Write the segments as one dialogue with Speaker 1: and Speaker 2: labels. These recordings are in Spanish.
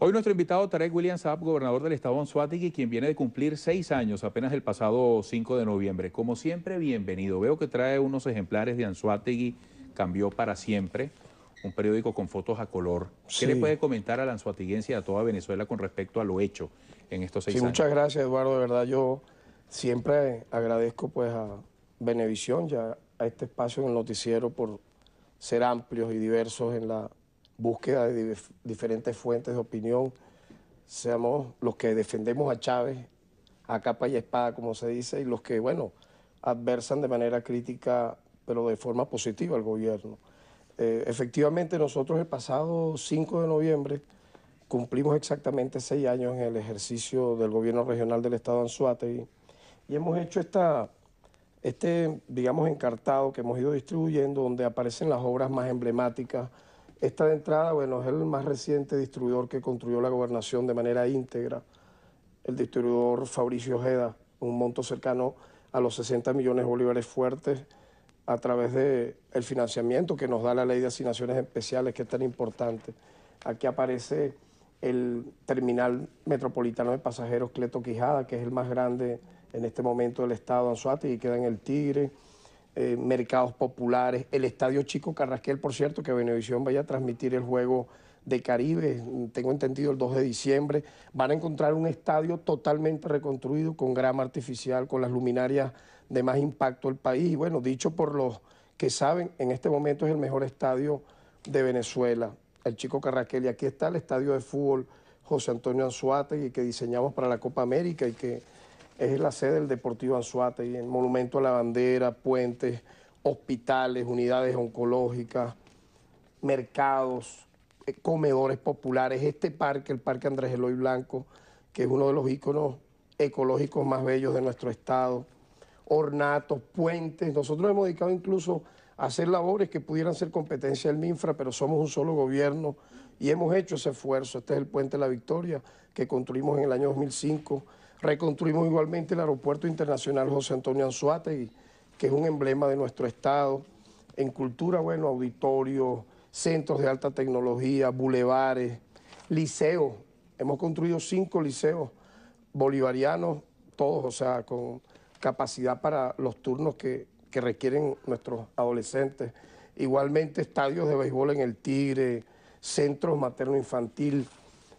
Speaker 1: Hoy nuestro invitado Tarek William Saab, gobernador del estado Anzuategui, quien viene de cumplir seis años apenas el pasado 5 de noviembre. Como siempre, bienvenido. Veo que trae unos ejemplares de Anzuategui, cambió para siempre, un periódico con fotos a color. ¿Qué le puede comentar a la anzuatiguense y a toda Venezuela con respecto a lo hecho en estos seis sí, Muchas
Speaker 2: gracias, Eduardo. De verdad, yo siempre agradezco pues a Benevisión, ya a este espacio en el noticiero por ser amplios y diversos en la búsqueda de diferentes fuentes de opinión, seamos los que defendemos a Chávez a capa y espada, como se dice, y los que, bueno, adversan de manera crítica, pero de forma positiva al gobierno. Eh, efectivamente, nosotros el pasado 5 de noviembre cumplimos exactamente seis años en el ejercicio del gobierno regional del Estado de Anzuategui y hemos hecho esta, este, digamos, encartado que hemos ido distribuyendo, donde aparecen las obras más emblemáticas esta de entrada, bueno, es el más reciente distribuidor que construyó la gobernación de manera íntegra, el distribuidor Fabricio Ojeda, un monto cercano a los 60 millones de bolívares fuertes a través del el financiamiento que nos da la ley de asignaciones especiales, que es tan importante. Aquí aparece el terminal metropolitano de pasajeros Cleto Quijada, que es el más grande en este momento del estado de Anzuate y queda en el Tigre. Eh, mercados populares, el Estadio Chico Carrasquel, por cierto, que Venevisión vaya a transmitir el juego de Caribe, mm, tengo entendido el 2 de diciembre, van a encontrar un estadio totalmente reconstruido con grama artificial, con las luminarias de más impacto del país. Y bueno, dicho por los que saben, en este momento es el mejor estadio de Venezuela, el Chico Carraquel. Y aquí está el estadio de fútbol José Antonio Anzuate, que diseñamos para la Copa América y que es la sede del Deportivo Anzuate y el Monumento a la Bandera, puentes, hospitales, unidades oncológicas, mercados, eh, comedores populares. Este parque, el Parque Andrés Eloy Blanco, que es uno de los íconos ecológicos más bellos de nuestro estado, ornatos, puentes. Nosotros hemos dedicado incluso a hacer labores que pudieran ser competencia del MINFRA, pero somos un solo gobierno y hemos hecho ese esfuerzo. Este es el Puente de la Victoria que construimos en el año 2005 Reconstruimos igualmente el Aeropuerto Internacional José Antonio Anzuategui, que es un emblema de nuestro Estado, en cultura, bueno, auditorios, centros de alta tecnología, bulevares, liceos. Hemos construido cinco liceos bolivarianos, todos, o sea, con capacidad para los turnos que, que requieren nuestros adolescentes. Igualmente, estadios de béisbol en el Tigre, centros materno-infantil.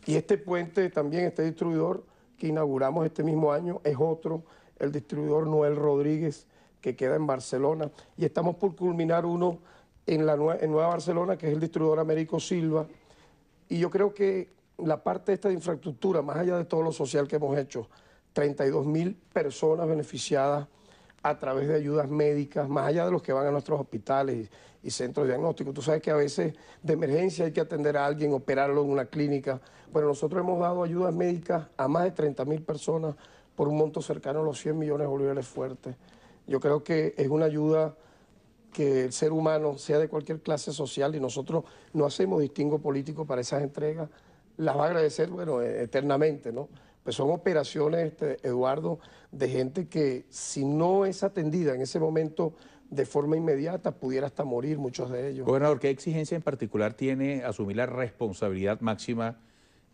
Speaker 2: Y este puente también, este distribuidor, que inauguramos este mismo año es otro, el distribuidor Noel Rodríguez, que queda en Barcelona. Y estamos por culminar uno en, la Nueva Barcelona, que es el distribuidor Américo Silva. Y yo creo que la parte esta de infraestructura, más allá de todo lo social que hemos hecho, 32 mil personas beneficiadas a través de ayudas médicas, más allá de los que van a nuestros hospitales y, centros diagnósticos. Tú sabes que a veces de emergencia hay que atender a alguien, operarlo en una clínica, Bueno, nosotros hemos dado ayudas médicas a más de 30 mil personas por un monto cercano a los 100 millones de bolívares fuertes. Yo creo que es una ayuda que el ser humano, sea de cualquier clase social, y nosotros no hacemos distingo político para esas entregas, las va a agradecer, bueno, e-, eternamente, ¿no? Pues, son operaciones, este, Eduardo, de gente que si no es atendida en ese momento de forma inmediata, pudiera hasta morir muchos de ellos. Gobernador,
Speaker 1: ¿qué exigencia en particular tiene asumir la responsabilidad máxima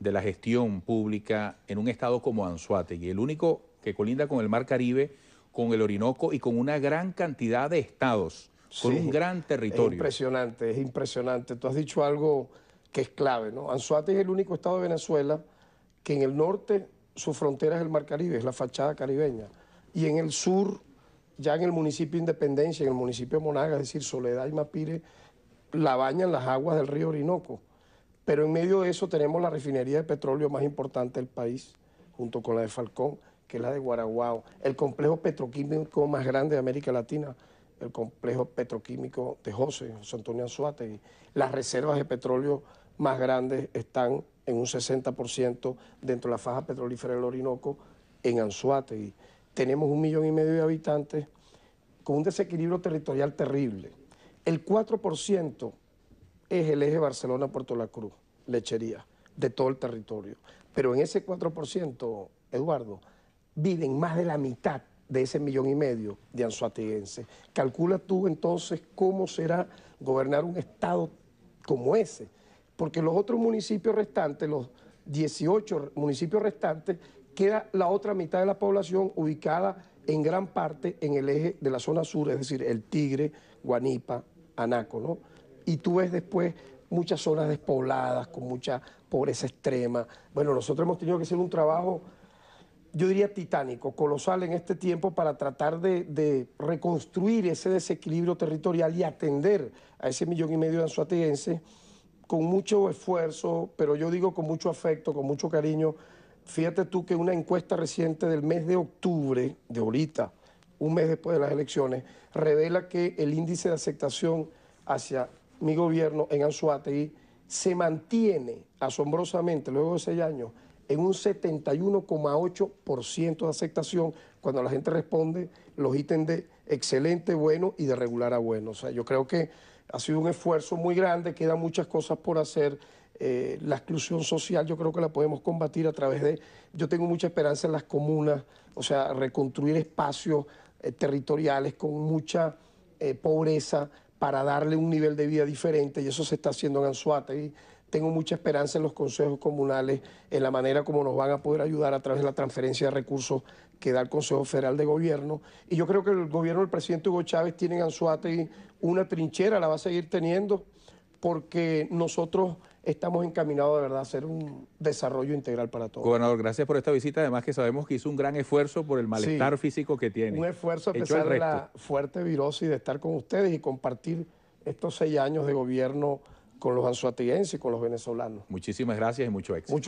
Speaker 1: de la gestión pública en un estado como Anzuate? Y el único que colinda con el Mar Caribe, con el Orinoco y con una gran cantidad de estados, con un gran territorio? Es
Speaker 2: impresionante, es impresionante. Tú has dicho algo que es clave, ¿no? Anzuate es el único estado de Venezuela que en el norte su frontera es el Mar Caribe, es la fachada caribeña. Y en el sur, ya en el municipio Independencia, en el municipio de Monagas, es decir, Soledad y Mapire, la bañan las aguas del río Orinoco. Pero en medio de eso tenemos la refinería de petróleo más importante del país, junto con la de Falcón, que es la de Guaraguao, el complejo petroquímico más grande de América Latina, el complejo petroquímico de José, José Antonio Anzuategui. Las reservas de petróleo más grandes están en un 60% dentro de la faja petrolífera del Orinoco en Anzuate. Tenemos un millón y medio de habitantes con un desequilibrio territorial terrible. El 4% es el eje Barcelona-Puerto La Cruz, lechería, de todo el territorio. Pero en ese 4%, Eduardo, viven más de la mitad de ese millón y medio de anzuatiguenses. Calcula tú entonces cómo será gobernar un estado como ese, porque los otros municipios restantes, los 18 municipios restantes, queda la otra mitad de la población ubicada en gran parte en el eje de la zona sur, es decir, el Tigre, Guanipa, Anaco, ¿no? Y tú ves después muchas zonas despobladas, con mucha pobreza extrema. Bueno, nosotros hemos tenido que hacer un trabajo, yo diría titánico, colosal en este tiempo para tratar de, reconstruir ese desequilibrio territorial y atender a ese millón y medio de anzuateguenses con mucho esfuerzo, pero yo digo con mucho afecto, con mucho cariño. Fíjate tú que una encuesta reciente del mes de octubre, de ahorita, un mes después de las elecciones, revela que el índice de aceptación hacia mi gobierno en Anzuategui se mantiene asombrosamente luego de seis años en un 71,8% de aceptación cuando la gente responde los ítems de excelente, bueno y de regular a bueno. O sea, yo creo que ha sido un esfuerzo muy grande, quedan muchas cosas por hacer. Eh, la exclusión social yo creo que la podemos combatir a través de, yo tengo mucha esperanza en las comunas, o sea, reconstruir espacios eh, territoriales con mucha eh, pobreza para darle un nivel de vida diferente y eso se está haciendo en Anzuate. Y tengo mucha esperanza en los consejos comunales, en la manera como nos van a poder ayudar a través de la transferencia de recursos que da el Consejo Federal de Gobierno. Y yo creo que el gobierno del presidente Hugo Chávez tiene en Anzuategui una trinchera, la va a seguir teniendo, porque nosotros estamos encaminados de verdad a hacer un desarrollo integral para todos.
Speaker 1: Gobernador, gracias por esta visita, además que sabemos que hizo un gran esfuerzo por el malestar físico que tiene. Un esfuerzo a pesar de la
Speaker 2: fuerte virosis de estar con ustedes y compartir estos seis años de gobierno con los anzuateguenses y con los venezolanos.
Speaker 1: Muchísimas gracias y mucho éxito.